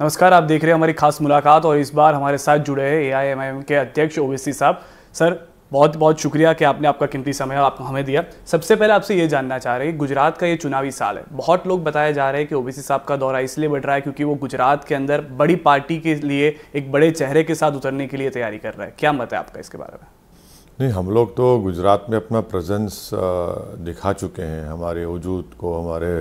नमस्कार आप देख रहे हैं हमारी खास मुलाकात और इस बार हमारे साथ जुड़े हैं एआईएमआईएम के अध्यक्ष ओवैसी साहब सर बहुत बहुत शुक्रिया कि आपने आपका कीमती समय आप हमें दिया सबसे पहले आपसे ये जानना चाह रहे हैं गुजरात का ये चुनावी साल है बहुत लोग बताया जा रहे हैं कि ओबीसी साहब का दौरा इसलिए बढ़ रहा है क्योंकि वो गुजरात के अंदर बड़ी पार्टी के लिए एक बड़े चेहरे के साथ उतरने के लिए तैयारी कर रहा है क्या मत है आपका इसके बारे में नहीं हम लोग तो गुजरात में अपना प्रेजेंस दिखा चुके हैं हमारे वजूद को हमारे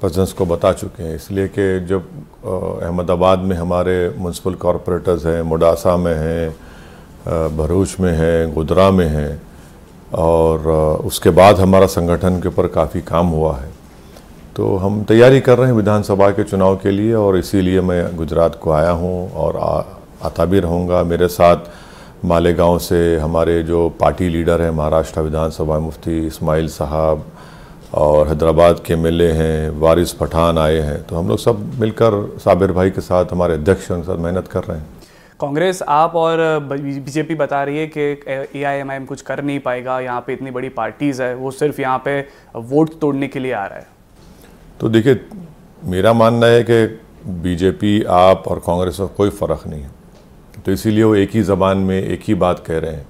प्रजेंस को बता चुके हैं इसलिए कि जब अहमदाबाद में हमारे म्यूनसिपल कॉरपोरेटर्स हैं मुडासा में हैं भरूच में हैं गुदरा में हैं और उसके बाद हमारा संगठन के ऊपर काफ़ी काम हुआ है तो हम तैयारी कर रहे हैं विधानसभा के चुनाव के लिए और इसीलिए मैं गुजरात को आया हूँ और आ, आता भी रहूँगा मेरे साथ मालेगांव से हमारे जो पार्टी लीडर हैं महाराष्ट्र विधानसभा मुफ्ती इस्माइल साहब और हैदराबाद के एम हैं वारिस पठान आए हैं तो हम लोग सब मिलकर साबिर भाई के साथ हमारे अध्यक्ष के साथ मेहनत कर रहे हैं कांग्रेस आप और बीजेपी बता रही है कि ए आई एम आई एम कुछ कर नहीं पाएगा यहाँ पे इतनी बड़ी पार्टीज़ है वो सिर्फ यहाँ पे वोट तोड़ने के लिए आ रहा है तो देखिए मेरा मानना है कि बीजेपी आप और कांग्रेस का कोई फ़र्क नहीं है तो इसीलिए वो एक ही ज़बान में एक ही बात कह रहे हैं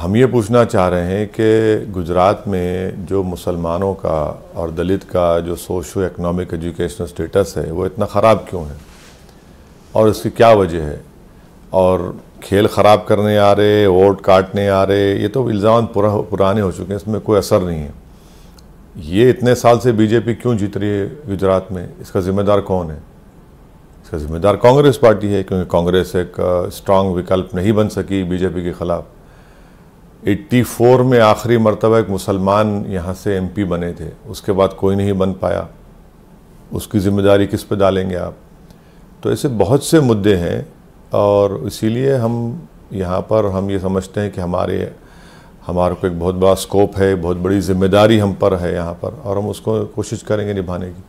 हम ये पूछना चाह रहे हैं कि गुजरात में जो मुसलमानों का और दलित का जो सोशो इकनॉमिक एजुकेशनल स्टेटस है वो इतना ख़राब क्यों है और इसकी क्या वजह है और खेल ख़राब करने आ रहे वोट काटने आ रहे ये तो इल्ज़ाम पुरा पुराने हो चुके हैं इसमें कोई असर नहीं है ये इतने साल से बीजेपी क्यों जीत रही है गुजरात में इसका ज़िम्मेदार कौन है इसका ज़िम्मेदार कांग्रेस पार्टी है क्योंकि कांग्रेस एक स्ट्रांग विकल्प नहीं बन सकी बीजेपी के ख़िलाफ़ 84 में आखिरी मरतबा एक मुसलमान यहाँ से एमपी बने थे उसके बाद कोई नहीं बन पाया उसकी ज़िम्मेदारी किस पे डालेंगे आप तो ऐसे बहुत से मुद्दे हैं और इसीलिए हम यहाँ पर हम ये समझते हैं कि हमारे हमारे को एक बहुत बड़ा स्कोप है बहुत बड़ी जिम्मेदारी हम पर है यहाँ पर और हम उसको कोशिश करेंगे निभाने की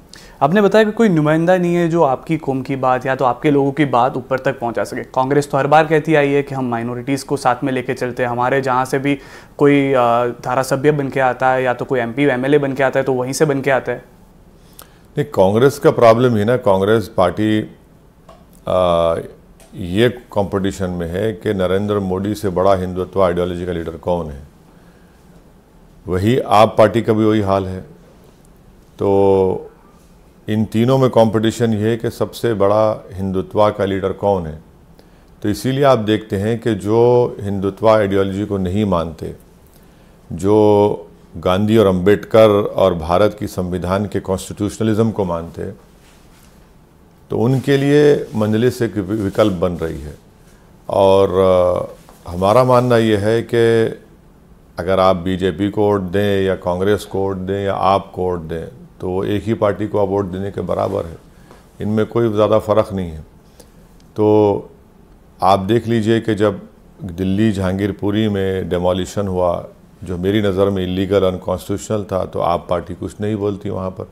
आपने बताया कि कोई नुमाइंदा नहीं है जो आपकी कौम की बात या तो आपके लोगों की बात ऊपर तक पहुंचा सके कांग्रेस तो हर बार कहती आई है कि हम माइनॉरिटीज़ को साथ में लेके चलते हैं हमारे जहाँ से भी कोई धारा सभ्य बन के आता है या तो कोई एम पी एम बन के आता है तो वहीं से बन के आता है नहीं कांग्रेस का प्रॉब्लम ही ना कांग्रेस पार्टी आ, ये कॉम्पिटिशन में है कि नरेंद्र मोदी से बड़ा हिंदुत्व आइडियोलॉजी का लीडर कौन है वही आप पार्टी का भी वही हाल है तो इन तीनों में कंपटीशन ये है कि सबसे बड़ा हिंदुत्वा का लीडर कौन है तो इसीलिए आप देखते हैं कि जो हिंदुत्वा आइडियोलॉजी को नहीं मानते जो गांधी और अंबेडकर और भारत की संविधान के कॉन्स्टिट्यूशनलिज्म को मानते तो उनके लिए मंजलिस एक विकल्प बन रही है और हमारा मानना ये है कि अगर आप बीजेपी को वोट दें या कांग्रेस को वोट दें या आप को वोट दें तो वो एक ही पार्टी को आप वोट देने के बराबर है इनमें कोई ज़्यादा फ़र्क नहीं है तो आप देख लीजिए कि जब दिल्ली जहांगीरपुरी में डेमोलिशन हुआ जो मेरी नज़र में इलीगल अनकॉन्स्टिट्यूशनल था तो आप पार्टी कुछ नहीं बोलती वहाँ पर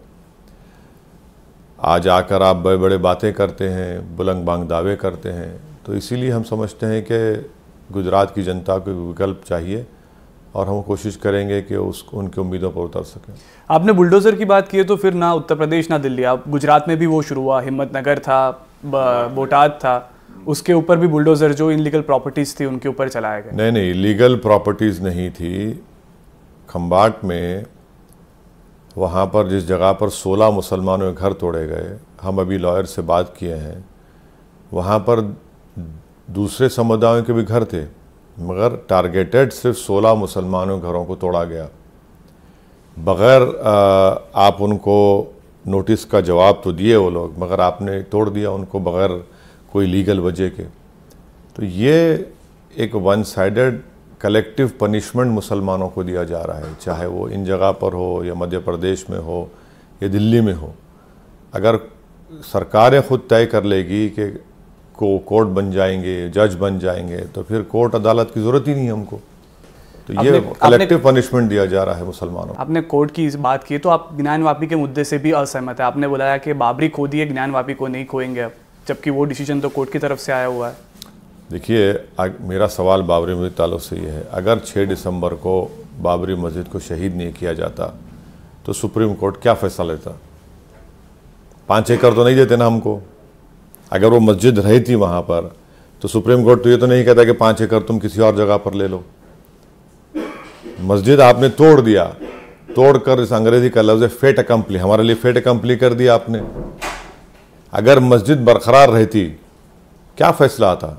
आज आकर आप बड़े बड़े बातें करते हैं बुलंग बांग दावे करते हैं तो इसीलिए हम समझते हैं कि गुजरात की जनता को विकल्प चाहिए और हम कोशिश करेंगे कि उस उनकी उम्मीदों पर उतर सकें आपने बुलडोज़र की बात की है तो फिर ना उत्तर प्रदेश ना दिल्ली आप गुजरात में भी वो शुरू हुआ हिम्मतनगर था बोटाद था उसके ऊपर भी बुलडोज़र जो इलीगल प्रॉपर्टीज़ थी उनके ऊपर चलाया गया नहीं नहीं इलीगल प्रॉपर्टीज़ नहीं थी खम्बाट में वहाँ पर जिस जगह पर 16 मुसलमानों के घर तोड़े गए हम अभी लॉयर से बात किए हैं वहाँ पर दूसरे समुदायों के भी घर थे मगर टारगेटेड सिर्फ 16 मुसलमानों घरों को तोड़ा गया बग़ैर आप उनको नोटिस का जवाब तो दिए वो लोग मगर आपने तोड़ दिया उनको बग़ैर कोई लीगल वजह के तो ये एक वन साइडेड कलेक्टिव पनिशमेंट मुसलमानों को दिया जा रहा है चाहे वो इन जगह पर हो या मध्य प्रदेश में हो या दिल्ली में हो अगर सरकारें ख़ुद तय कर लेगी कि को कोर्ट बन जाएंगे जज बन जाएंगे तो फिर कोर्ट अदालत की ज़रूरत ही नहीं है हमको तो ये कलेक्टिव पनिशमेंट दिया जा रहा है मुसलमानों आपने कोर्ट की इस बात की तो आप ज्ञानवापी के मुद्दे से भी असहमत है आपने बुलाया कि बाबरी खो दिए ज्ञानवापी को नहीं खोएंगे अब जबकि वो डिसीजन तो कोर्ट की तरफ से आया हुआ है देखिए मेरा सवाल बाबरी मस्जिद तालु से ये है अगर 6 दिसंबर को बाबरी मस्जिद को शहीद नहीं किया जाता तो सुप्रीम कोर्ट क्या फैसला लेता पाँच एकड़ तो नहीं देते ना हमको अगर वो मस्जिद रही थी वहाँ पर तो सुप्रीम कोर्ट तो ये तो नहीं कहता कि पाँच एकड़ तुम किसी और जगह पर ले लो मस्जिद आपने तोड़ दिया तोड़ कर इस अंग्रेजी का लफ्ज़ फेट अकम्पली हमारे लिए फेट अकम्पली कर दिया आपने अगर मस्जिद बरकरार रहती क्या फैसला आता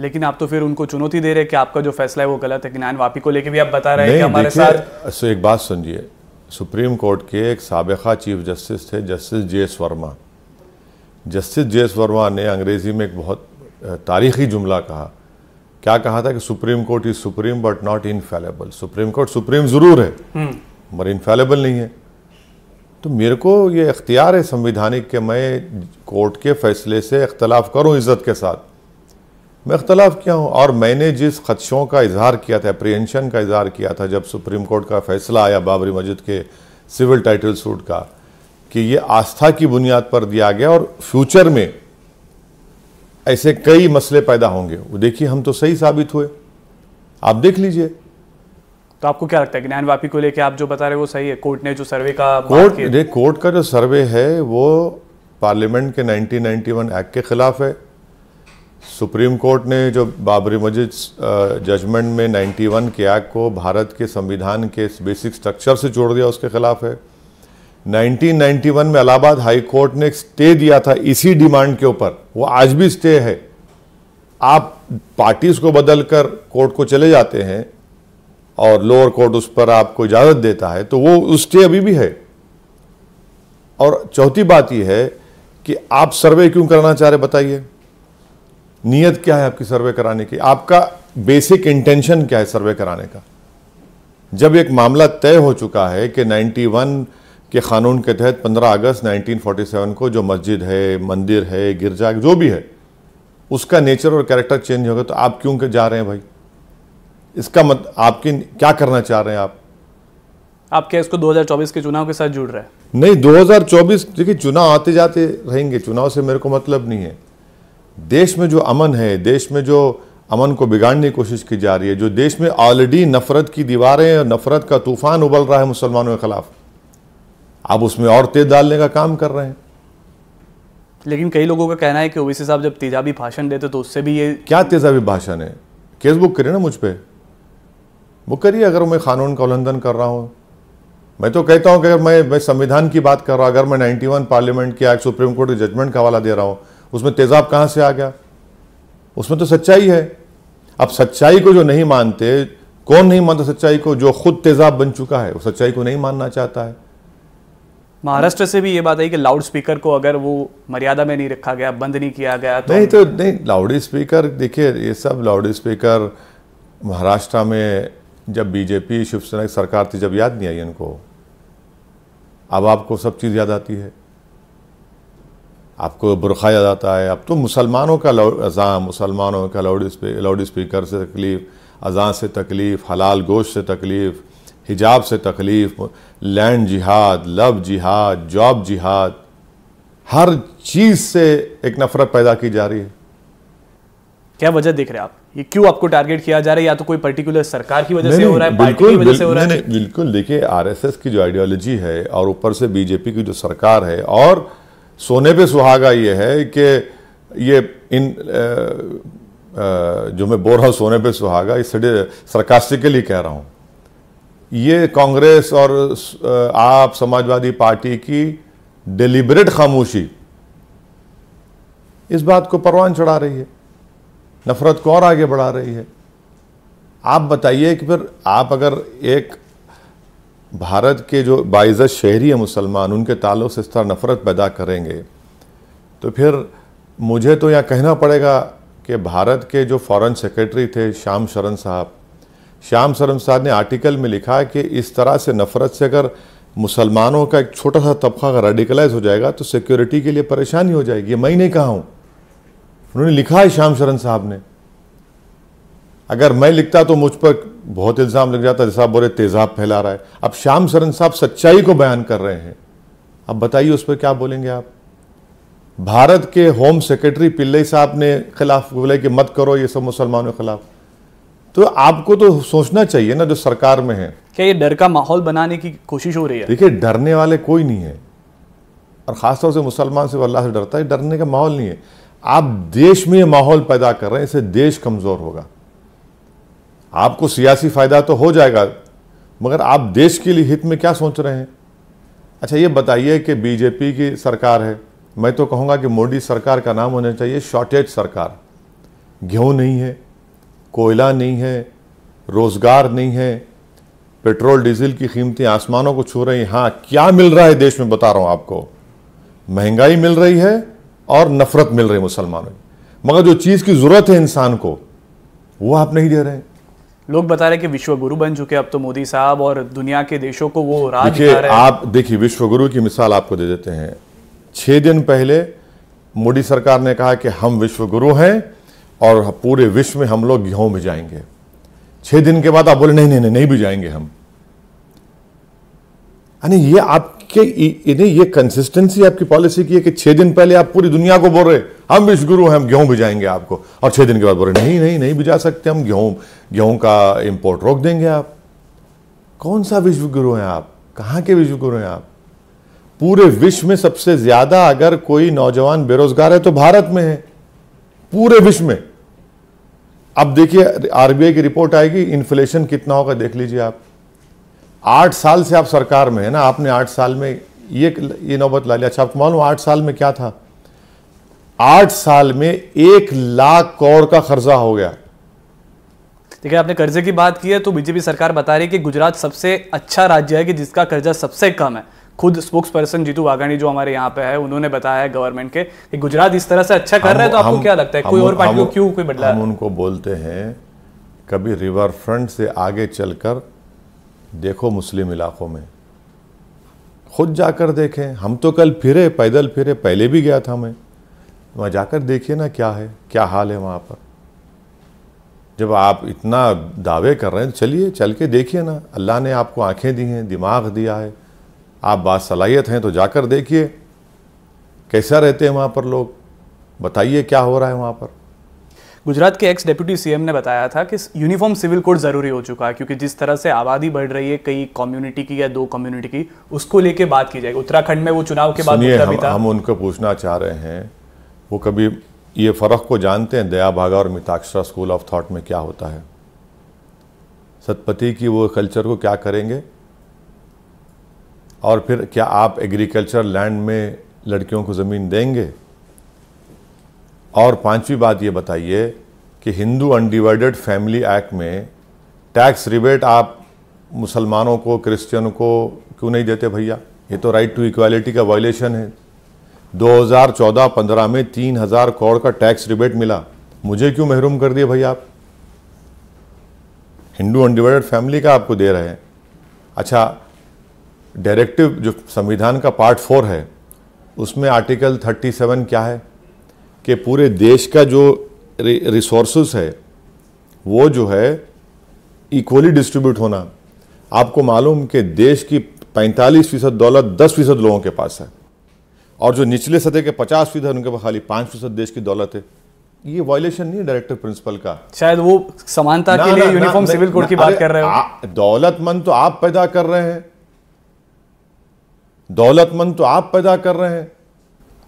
लेकिन आप तो फिर उनको चुनौती दे रहे कि आपका जो फैसला है वो गलत है किनान वापी को लेके भी आप बता रहे हैं कि हमारे साथ एक बात सुनिए सुप्रीम कोर्ट के एक सबका चीफ जस्टिस थे justice J S Verma justice J S Verma ने अंग्रेज़ी में एक बहुत तारीखी जुमला कहा क्या कहा था कि supreme court is supreme but not infallible supreme court supreme ज़रूर है हम्म। मगर इनफेलेबल नहीं है तो मेरे को ये इख्तियार है संविधानिक के मैं कोर्ट के फैसले से इख्तलाफ करूँ इज़्ज़त के साथ मैं इख्तलाफ किया हूँ और मैंने जिस खदशों का इजहार किया था अप्रीहेंशन का इजहार किया था जब सुप्रीम कोर्ट का फैसला आया बाबरी मस्जिद के सिविल टाइटल सूट का कि ये आस्था की बुनियाद पर दिया गया और फ्यूचर में ऐसे कई मसले पैदा होंगे वो देखिए हम तो सही साबित हुए आप देख लीजिए तो आपको क्या लगता है ज्ञान वापी को लेकर आप जो बता रहे हो वो सही है कोर्ट ने जो सर्वे का कोर्ट देख कोर्ट का जो सर्वे है वो पार्लियामेंट के 1991 एक्ट के खिलाफ है सुप्रीम कोर्ट ने जो बाबरी मस्जिद जजमेंट में 91 के एक्ट को भारत के संविधान के बेसिक स्ट्रक्चर से जोड़ दिया उसके खिलाफ है 1991 में इलाहाबाद हाई कोर्ट ने स्टे दिया था इसी डिमांड के ऊपर वो आज भी स्टे है आप पार्टीज को बदलकर कोर्ट को चले जाते हैं और लोअर कोर्ट उस पर आपको इजाज़त देता है तो वो उस स्टे अभी भी है और चौथी बात यह है कि आप सर्वे क्यों करना चाह रहे बताइए नियत क्या है आपकी सर्वे कराने की आपका बेसिक इंटेंशन क्या है सर्वे कराने का जब एक मामला तय हो चुका है कि 91 के क़ानून के तहत 15 अगस्त 1947 को जो मस्जिद है मंदिर है गिरजा जो भी है उसका नेचर और कैरेक्टर चेंज होगा तो आप क्यों जा रहे हैं भाई इसका मत आपकी क्या करना चाह रहे हैं आप आप क्या इसको 2024 के चुनाव के साथ जुड़ रहे हैं नहीं 2024 देखिए चुनाव आते जाते रहेंगे चुनाव से मेरे को मतलब नहीं है देश में जो अमन है देश में जो अमन को बिगाड़ने की कोशिश की जा रही है जो देश में ऑलरेडी नफरत की दीवारें और नफरत का तूफान उबल रहा है मुसलमानों के खिलाफ़ आप उसमें और तेज डालने का काम कर रहे हैं लेकिन कई लोगों का कहना है कि ओवैसी साहब जब तेजाबी भाषण देते तो उससे भी ये क्या तेजाबी भाषण है केस बुक करिए ना मुझ पर बुक करिए अगर मैं कानून का उल्लंघन कर रहा हूँ मैं तो कहता हूँ कि अगर मैं मैं संविधान की बात कर रहा हूँ अगर मैं 91 पार्लियामेंट की आज सुप्रीम कोर्ट के जजमेंट का हवाला दे रहा हूँ उसमें तेजाब कहाँ से आ गया उसमें तो सच्चाई है अब सच्चाई को जो नहीं मानते कौन नहीं मानता सच्चाई को जो खुद तेजाब बन चुका है वो सच्चाई को नहीं मानना चाहता है महाराष्ट्र से भी ये बात आई कि लाउड स्पीकर को अगर वो मर्यादा में नहीं रखा गया बंद नहीं किया गया तो नहीं तो नहीं लाउड स्पीकर देखिए ये सब लाउड स्पीकर महाराष्ट्र में जब बीजेपी शिवसेना की सरकार थी जब याद नहीं आई इनको अब आपको सब चीज़ याद आती है आपको बुरखा याद आता है अब तो मुसलमानों का अजाम मुसलमानों का लाउड स्पीकर लाउड स्पीकर से तकलीफ़ अजान से तकलीफ़ हलाल गोश से तकलीफ़ हिजाब से तकलीफ़ लैंड जिहाद लव जिहाद जॉब जिहाद हर चीज़ से एक नफरत पैदा की जा रही है क्या वजह देख रहे हैं आप ये क्यों आपको टारगेट किया जा रहा है या तो कोई पर्टिकुलर सरकार की वजह से हो रहा है पार्टी की वजह से हो रहा है बिल्कुल देखिए आरएसएस की जो आइडियोलॉजी है और ऊपर से बीजेपी की जो सरकार है और सोने पे सुहागा ये है कि ये इन आ, आ, जो मैं बोल रहा हूँ सोने पे सुहागा इस सरकास्टिकली कह रहा हूँ ये कांग्रेस और आप समाजवादी पार्टी की डिलिबरेट खामोशी इस बात को परवान चढ़ा रही है नफरत को और आगे बढ़ा रही है आप बताइए कि फिर आप अगर एक भारत के जो बाइज़त शहरी हैं मुसलमान उनके ताल्लुक से इस तरह नफरत पैदा करेंगे तो फिर मुझे तो यह कहना पड़ेगा कि भारत के जो फॉरेन सेक्रेटरी थे श्याम शरण साहब श्याम साहब ने आर्टिकल में लिखा है कि इस तरह से नफरत से अगर मुसलमानों का एक छोटा सा तबका अगर रेडिकलाइज हो जाएगा तो सिक्योरिटी के लिए परेशानी हो जाएगी मैं ही नहीं कहा हूँ उन्होंने लिखा है श्याम शरण साहब ने अगर मैं लिखता तो मुझ पर बहुत इल्ज़ाम लग जाता जैसा बोले तेजाब फैला रहा है अब श्याम शरण साहब सच्चाई को बयान कर रहे हैं अब बताइए उस पर क्या बोलेंगे आप भारत के होम सेक्रेटरी पिल्लई साहब ने खिलाफ बोले कि मत करो ये सब मुसलमानों के खिलाफ तो आपको तो सोचना चाहिए ना जो सरकार में है क्या ये डर का माहौल बनाने की कोशिश हो रही है देखिए डरने वाले कोई नहीं है और ख़ासतौर से मुसलमान से अल्लाह से डरता है डरने का माहौल नहीं है आप देश में ये माहौल पैदा कर रहे हैं इससे देश कमज़ोर होगा आपको सियासी फ़ायदा तो हो जाएगा मगर आप देश के लिए हित में क्या सोच रहे हैं अच्छा ये बताइए कि बीजेपी की सरकार है मैं तो कहूँगा कि मोदी सरकार का नाम होना चाहिए शॉर्टेज सरकार गेहूँ नहीं है कोयला नहीं है रोज़गार नहीं है पेट्रोल डीजल की कीमतें आसमानों को छू रही हाँ क्या मिल रहा है देश में बता रहा हूँ आपको महंगाई मिल रही है और नफरत मिल रही मुसलमानों की मगर जो चीज़ की ज़रूरत है इंसान को वो आप नहीं दे रहे हैं लोग बता रहे कि विश्व गुरु बन चुके अब तो मोदी साहब और दुनिया के देशों को वो राज दिखे, आप देखिए विश्व गुरु की मिसाल आपको दे देते हैं छः दिन पहले मोदी सरकार ने कहा कि हम विश्व गुरु हैं और पूरे विश्व में हम लोग गेहूं भिजाएंगे छह दिन के बाद आप बोले नहीं नहीं नहीं नहीं भिजाएंगे हम यानी ये आपके यानी ये कंसिस्टेंसी आपकी पॉलिसी की है कि छह दिन पहले आप पूरी दुनिया को बोल रहे हम विश्व गुरु हैं हम गेहूं भिजाएंगे आपको और छह दिन के बाद बोल रहे नहीं नहीं नहीं भिजा सकते हम गेहूं गेहूं का इंपोर्ट रोक देंगे आप कौन सा विश्व गुरु हैं आप कहाँ के विश्व गुरु हैं आप पूरे विश्व में सबसे ज्यादा अगर कोई नौजवान बेरोजगार है तो भारत में है पूरे विश्व में अब देखिए आरबीआई की रिपोर्ट आएगी इन्फ्लेशन कितना होगा देख लीजिए आप आठ साल से आप सरकार में है ना आपने आठ साल में ये ये नौबत ला लिया अच्छा आपको मालूम आठ साल में क्या था आठ साल में एक लाख करोड़ का कर्जा हो गया देखिए आपने कर्जे की बात की है तो बीजेपी सरकार बता रही है कि गुजरात सबसे अच्छा राज्य है कि जिसका कर्जा सबसे कम है खुद स्पोक्स पर्सन जीतू वाघाणी जो हमारे यहाँ पे है उन्होंने बताया है गवर्नमेंट के कि गुजरात इस तरह से अच्छा कर रहा है तो आपको हम, क्या लगता है कोई और पार्टी को क्यों कोई बदला हम उनको बोलते हैं कभी रिवर फ्रंट से आगे चलकर देखो मुस्लिम इलाकों में खुद जाकर देखें हम तो कल फिरे पैदल फिरे पहले भी गया था मैं वहाँ जाकर देखिए ना क्या है क्या हाल है वहाँ पर जब आप इतना दावे कर रहे हैं चलिए चल के देखिए ना अल्लाह ने आपको आंखें दी हैं दिमाग दिया है आप बासलाहियत हैं तो जाकर देखिए कैसा रहते हैं वहाँ पर लोग बताइए क्या हो रहा है वहाँ पर गुजरात के एक्स डेप्यूटी सीएम ने बताया था कि यूनिफॉर्म सिविल कोड ज़रूरी हो चुका है क्योंकि जिस तरह से आबादी बढ़ रही है कई कम्युनिटी की या दो कम्युनिटी की उसको लेके बात की जाएगी उत्तराखंड में वो चुनाव के बाद हम, हम उनको पूछना चाह रहे हैं वो कभी ये फ़र्क को जानते हैं दया भागा और मिताक्षरा स्कूल ऑफ थाट में क्या होता है सतपति की वो कल्चर को क्या करेंगे और फिर क्या आप एग्रीकल्चर लैंड में लड़कियों को ज़मीन देंगे और पांचवी बात ये बताइए कि हिंदू अनडिवाइडेड फैमिली एक्ट में टैक्स रिबेट आप मुसलमानों को क्रिश्चियन को क्यों नहीं देते भैया ये तो राइट टू इक्वालिटी का वायलेशन है 2014-15 में 3000 करोड़ का टैक्स रिबेट मिला मुझे क्यों महरूम कर दिए भैया आप हिंदू अनडिवाइडेड फैमिली का आपको दे रहे हैं अच्छा डायरेक्टिव जो संविधान का पार्ट फोर है उसमें आर्टिकल 37 क्या है कि पूरे देश का जो रिसोर्स है वो जो है इक्वली डिस्ट्रीब्यूट होना आपको मालूम कि देश की 45 फीसद दौलत 10 फीसद लोगों के पास है और जो निचले सतह के 50 फीसद उनके पास खाली पाँच फीसद देश की दौलत है ये वायलेशन नहीं है डायरेक्टिव प्रिंसिपल का शायद वो समानता के लिए यूनिफॉर्म सिविल कोड की बात कर रहे हो दौलतमंद तो आप पैदा कर रहे हैं दौलतमंद तो आप पैदा कर रहे हैं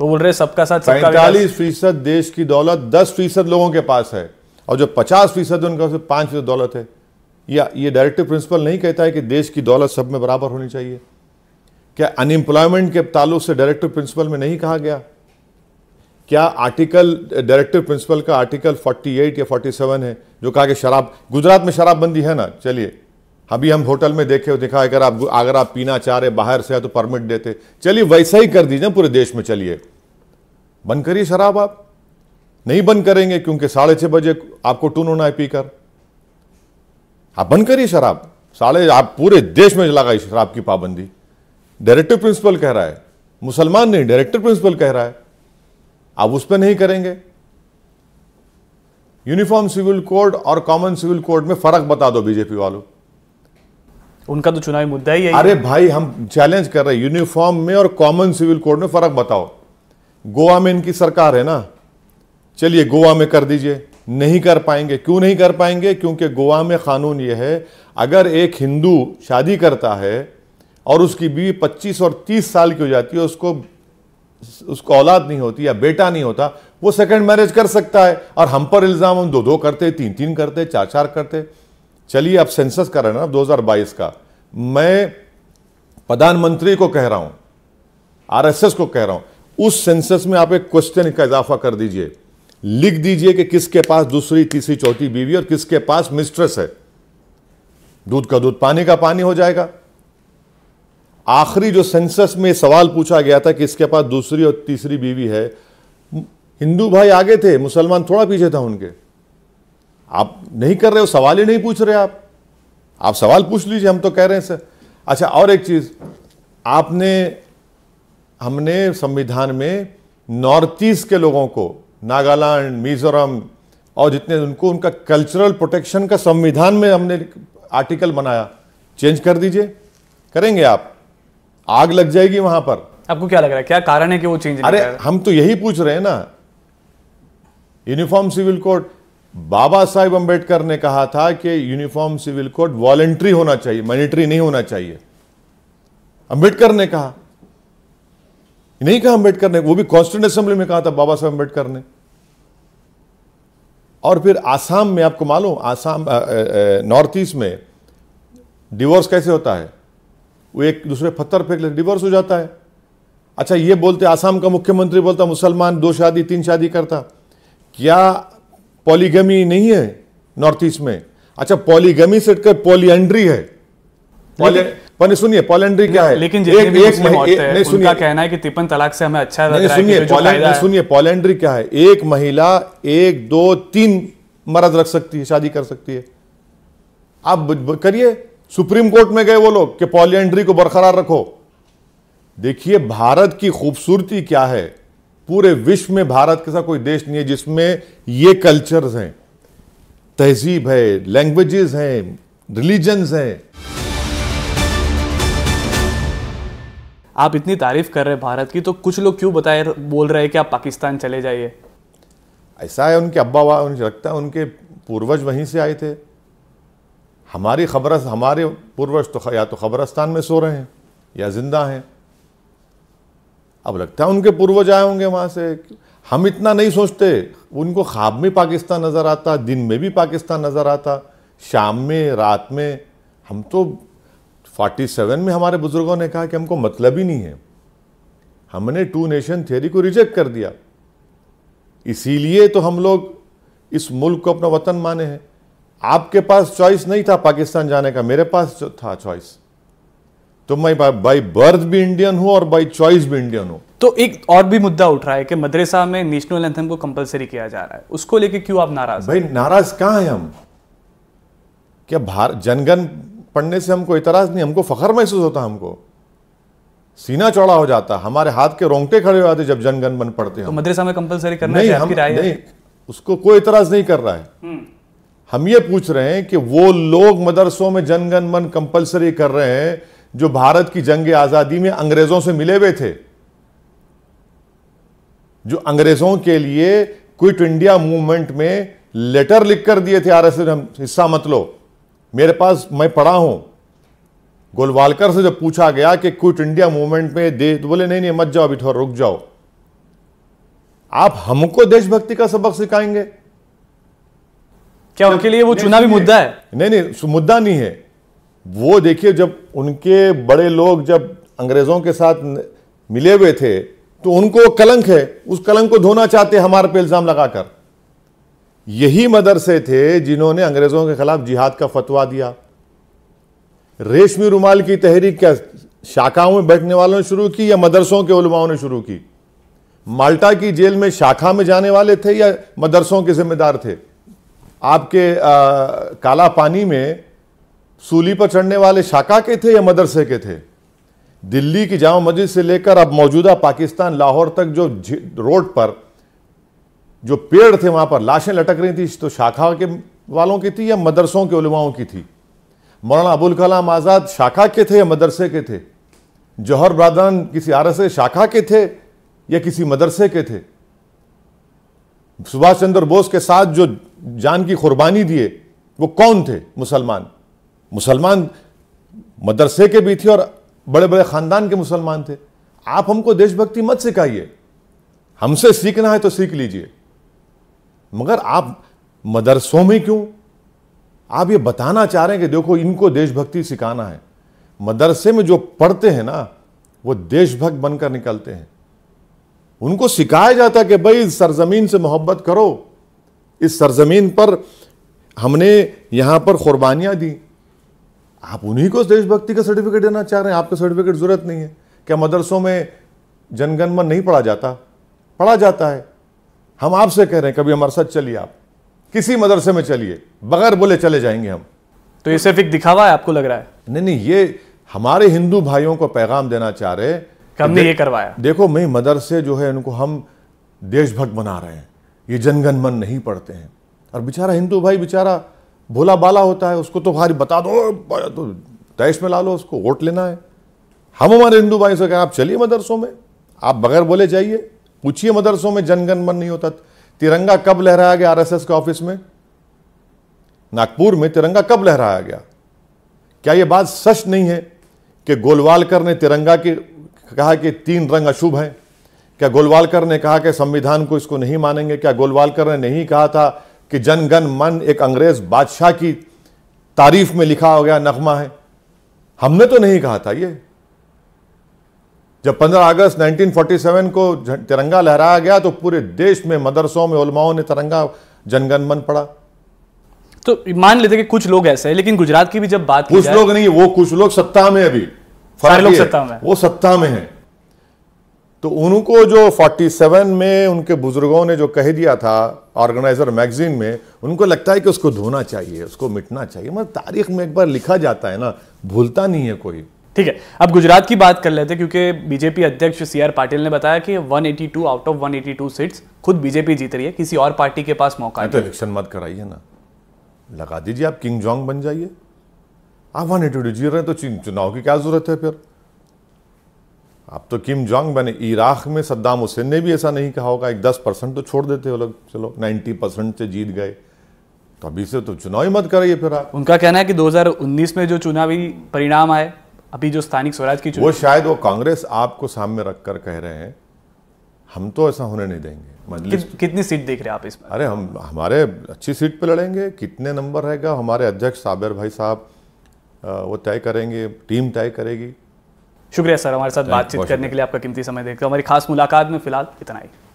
वो बोल रहे सबका साथ पैंतालीस फीसद देश की दौलत दस फीसद लोगों के पास है और जो पचास फीसद उनका उसे फीसद दौलत है या ये डायरेक्टिव प्रिंसिपल नहीं कहता है कि देश की दौलत सब में बराबर होनी चाहिए क्या अनएम्प्लॉयमेंट के ताल्लुक से डायरेक्टिव प्रिंसिपल में नहीं कहा गया क्या आर्टिकल डायरेक्टिव प्रिंसिपल का आर्टिकल 48 या 47 है जो कहा कि शराब गुजरात में शराबबंदी है ना चलिए अभी हम होटल में देखे दिखा अगर आप अगर आप पीना चाह रहे बाहर से है तो परमिट देते चलिए वैसा ही कर दीजिए पूरे देश में चलिए बंद करिए शराब आप नहीं बंद करेंगे क्योंकि साढ़े छह बजे आपको टून होना है पीकर आप बंद करिए शराब साढ़े आप पूरे देश में लगाई शराब की पाबंदी डायरेक्टर प्रिंसिपल कह रहा है मुसलमान नहीं डायरेक्टर प्रिंसिपल कह रहा है आप उस पर नहीं करेंगे यूनिफॉर्म सिविल कोड और कॉमन सिविल कोड में फर्क बता दो बीजेपी वालों उनका तो चुनावी मुद्दा ही है अरे भाई हम चैलेंज कर रहे हैं यूनिफॉर्म में और कॉमन सिविल कोड में फर्क बताओ गोवा में इनकी सरकार है ना चलिए गोवा में कर दीजिए नहीं कर पाएंगे क्यों नहीं कर पाएंगे क्योंकि गोवा में कानून यह है अगर एक हिंदू शादी करता है और उसकी बीवी पच्चीस और तीस साल की हो जाती है उसको उसको औलाद नहीं होती या बेटा नहीं होता वो सेकंड मैरिज कर सकता है और हम पर इल्ज़ाम हम दो दो करते तीन तीन करते चार चार करते चलिए आप सेंसस कर रहे दो हजार बाईस का मैं प्रधानमंत्री को कह रहा हूं आरएसएस को कह रहा हूं उस सेंसस में आप एक क्वेश्चन का इजाफा कर दीजिए लिख दीजिए कि किसके पास दूसरी तीसरी चौथी बीवी और किसके पास मिस्ट्रेस है दूध का दूध पानी का पानी हो जाएगा आखिरी जो सेंसस में सवाल पूछा गया था कि इसके पास दूसरी और तीसरी बीवी है हिंदू भाई आगे थे मुसलमान थोड़ा पीछे था उनके आप नहीं कर रहे हो सवाल ही नहीं पूछ रहे आप आप सवाल पूछ लीजिए हम तो कह रहे हैं सर अच्छा और एक चीज़ आपने हमने संविधान में नॉर्थ ईस्ट के लोगों को नागालैंड मिजोरम और जितने उनको उनका कल्चरल प्रोटेक्शन का संविधान में हमने आर्टिकल बनाया चेंज कर दीजिए करेंगे आप आग लग जाएगी वहां पर आपको क्या लग रहा है क्या कारण है कि वो चेंज अरे हम तो यही पूछ रहे हैं ना uniform civil code Baba Saheb Ambedkar ने कहा था कि यूनिफॉर्म सिविल कोड वॉलेंट्री होना चाहिए मैंडेटरी नहीं होना चाहिए अंबेडकर ने कहा नहीं कहा अंबेडकर ने वो भी कॉन्स्टिट्यूट असेंबली में कहा था बाबा साहेब अंबेडकर ने और फिर आसाम में आपको मालूम आसाम नॉर्थ ईस्ट में डिवोर्स कैसे होता है वो एक दूसरे पत्थर फेंक लेते डिवोर्स हो जाता है अच्छा ये बोलते आसाम का मुख्यमंत्री बोलता मुसलमान दो शादी तीन शादी करता क्या पॉलीगमी नहीं है नॉर्थ ईस्ट में अच्छा पॉलीगमी से हटकर पॉलियंड्री है पॉली सुनिए पॉलेंड्री क्या है लेकिन एक एक नहीं सुनिए कहना है कि तिपन तलाक से हमें अच्छा सुनिए सुनिए पॉलेंड्री क्या है एक महिला एक दो तीन मर्द रख सकती है शादी कर सकती है आप करिए सुप्रीम कोर्ट में गए वो लोग कि पॉलेंड्री को बरकरार रखो देखिए भारत की खूबसूरती क्या है पूरे विश्व में भारत के साथ कोई देश नहीं है जिसमें ये कल्चर्स हैं तहजीब है लैंग्वेजेस हैं रिलीजन्स हैं आप इतनी तारीफ कर रहे हैं भारत की तो कुछ लोग क्यों बताए बोल रहे हैं कि आप पाकिस्तान चले जाइए ऐसा है उनके अब्बा वा उन्हें लगता है उनके पूर्वज वहीं से आए थे हमारी खबर हमारे पूर्वज तो या तो खबरस्तान में सो रहे हैं या जिंदा हैं अब लगता है उनके पूर्वज आए होंगे वहाँ से हम इतना नहीं सोचते उनको ख्वाब में पाकिस्तान नज़र आता दिन में भी पाकिस्तान नज़र आता शाम में रात में हम तो 47 में हमारे बुज़ुर्गों ने कहा कि हमको मतलब ही नहीं है हमने टू नेशन थ्योरी को रिजेक्ट कर दिया इसीलिए तो हम लोग इस मुल्क को अपना वतन माने हैं आपके पास चॉइस नहीं था पाकिस्तान जाने का मेरे पास था चॉइस तो मैं बाई बर्थ भी इंडियन हूँ और बाई चॉइस भी इंडियन हूँ तो एक और भी मुद्दा उठ रहा है कि मदरसा में नेशनल एंथम को कंपलसरी किया जा रहा है उसको लेके क्यों आप नाराज भाई नाराज कहाँ है हम क्या भारत जनगण पढ़ने से हमको इतराज नहीं हमको फखर महसूस होता हमको सीना चौड़ा हो जाता हमारे हाथ के रोंगटे खड़े हो जाते जब जनगण बन पड़ते हैं तो मदरसा में कंपलसरी करना नहीं, हम, राय नहीं उसको कोई इतराज नहीं कर रहा है हम्म। हम ये पूछ रहे हैं कि वो लोग मदरसों में जनगण मन कंपलसरी कर रहे हैं जो भारत की जंग आज़ादी में अंग्रेज़ों से मिले हुए थे जो अंग्रेज़ों के लिए क्विट इंडिया मूवमेंट में लेटर लिख कर दिए थे आरएसएस एस हिस्सा मत लो मेरे पास मैं पढ़ा हूं गोलवालकर से जब पूछा गया कि क्विट इंडिया मूवमेंट में दे तो बोले नहीं नहीं मत जाओ अभी थोड़ा रुक जाओ आप हमको देशभक्ति का सबक सिखाएंगे क्या उनके लिए वो चुनावी मुद्दा है नहीं नहीं मुद्दा नहीं है वो देखिए जब उनके बड़े लोग जब अंग्रेज़ों के साथ मिले हुए थे तो उनको कलंक है उस कलंक को धोना चाहते हमारे पे इल्ज़ाम लगाकर यही मदरसे थे जिन्होंने अंग्रेज़ों के ख़िलाफ़ जिहाद का फतवा दिया रेशमी रुमाल की तहरीक क्या शाखाओं में बैठने वालों ने शुरू की या मदरसों के उलमाओं ने शुरू की माल्टा की जेल में शाखा में जाने वाले थे या मदरसों के जिम्मेदार थे आपके आ, काला पानी में सूली पर चढ़ने वाले शाखा के थे या मदरसे के थे दिल्ली की जामा मस्जिद से लेकर अब मौजूदा पाकिस्तान लाहौर तक जो रोड पर जो पेड़ थे वहां पर लाशें लटक रही थी तो शाखा के वालों की थी या मदरसों के उलमाओं की थी मौलाना अबुल कलाम आज़ाद शाखा के थे या मदरसे के थे जौहर बरदान किसी आर शाखा के थे या किसी मदरसे के थे सुभाष चंद्र बोस के साथ जो जान की कुर्बानी दिए वो कौन थे मुसलमान मुसलमान मदरसे के भी थे और बड़े बड़े ख़ानदान के मुसलमान थे आप हमको देशभक्ति मत सिखाइए हमसे सीखना है तो सीख लीजिए मगर आप मदरसों में क्यों आप ये बताना चाह रहे हैं कि देखो इनको देशभक्ति सिखाना है मदरसे में जो पढ़ते हैं ना वो देशभक्त बनकर निकलते हैं उनको सिखाया जाता है कि भाई सरजमीन से मोहब्बत करो इस सरजमीन पर हमने यहां पर कुर्बानियां दी आप उन्हीं को देशभक्ति का सर्टिफिकेट देना चाह रहे हैं आपको सर्टिफिकेट ज़रूरत नहीं है क्या मदरसों में जनगण मन नहीं पढ़ा जाता पढ़ा जाता है हम आपसे कह रहे हैं कभी हमारे साथ चलिए आप किसी मदरसे में चलिए बगैर बोले चले जाएंगे हम तो ये सिर्फ एक दिखावा है आपको लग रहा है नहीं नहीं ये हमारे हिंदू भाइयों को पैगाम देना चाह रहे हमने ये करवाया देखो मैं मदरसे जो है उनको हम देशभक्त बना रहे हैं ये जनगण मन नहीं पढ़ते हैं और बेचारा हिंदू भाई बेचारा भोला बाला होता है उसको तो भारी बता दो तो दैश में ला लो उसको वोट लेना है हम हमारे हिंदू भाई से कहें आप चलिए मदरसों में आप बगैर बोले जाइए पूछिए मदरसों में जनगण मन नहीं होता तिरंगा कब लहराया गया आरएसएस के ऑफिस में नागपुर में तिरंगा कब लहराया गया क्या यह बात सच नहीं है कि गोलवालकर ने तिरंगा की कहा कि तीन रंग अशुभ हैं क्या गोलवालकर ने कहा कि संविधान को इसको नहीं मानेंगे क्या गोलवालकर ने नहीं कहा था कि जनगण मन एक अंग्रेज बादशाह की तारीफ में लिखा हो गया नगमा है हमने तो नहीं कहा था ये जब 15 अगस्त 1947 को तिरंगा लहराया गया तो पूरे देश में मदरसों में उलमाओं ने तिरंगा जनगण मन पढ़ा तो मान लेते कि कुछ लोग ऐसे हैं लेकिन गुजरात की भी जब बात कुछ लोग नहीं वो कुछ लोग सत्ता में अभी सारे लोग सत्ता में वो सत्ता में है तो उनको जो 47 में उनके बुजुर्गों ने जो कह दिया था ऑर्गेनाइजर मैगजीन में उनको लगता है कि उसको धोना चाहिए उसको मिटना चाहिए मतलब तारीख में एक बार लिखा जाता है ना भूलता नहीं है कोई ठीक है अब गुजरात की बात कर लेते हैं क्योंकि बीजेपी अध्यक्ष सी आर पाटिल ने बताया कि 182 आउट ऑफ वन सीट्स खुद बीजेपी जीत रही है किसी और पार्टी के पास मौका है तो इलेक्शन मत कराइए ना लगा दीजिए आप किंग जोंग बन जाइए आप वन एटी जीत रहे हैं तो चुनाव की क्या जरूरत है फिर अब तो किम जोंग बने इराक में सद्दाम हुसैन ने भी ऐसा नहीं कहा होगा एक दस परसेंट तो छोड़ देते हो लोग चलो नाइन्टी परसेंट से जीत गए तो अभी से तो चुनाव ही मत करिए फिर आप उनका कहना है कि 2019 में जो चुनावी परिणाम आए अभी जो स्थानीय स्वराज की वो शायद वो कांग्रेस आपको सामने रख कर कह रहे हैं हम तो ऐसा होने नहीं देंगे कि, कितनी सीट देख रहे हैं आप इसमें अरे हम हमारे अच्छी सीट पे लड़ेंगे कितने नंबर रहेगा हमारे अध्यक्ष साबिर भाई साहब वो तय करेंगे टीम तय करेगी शुक्रिया सर हमारे साथ बातचीत करने के लिए आपका कीमती समय हो तो हमारी खास मुलाकात में फिलहाल इतना ही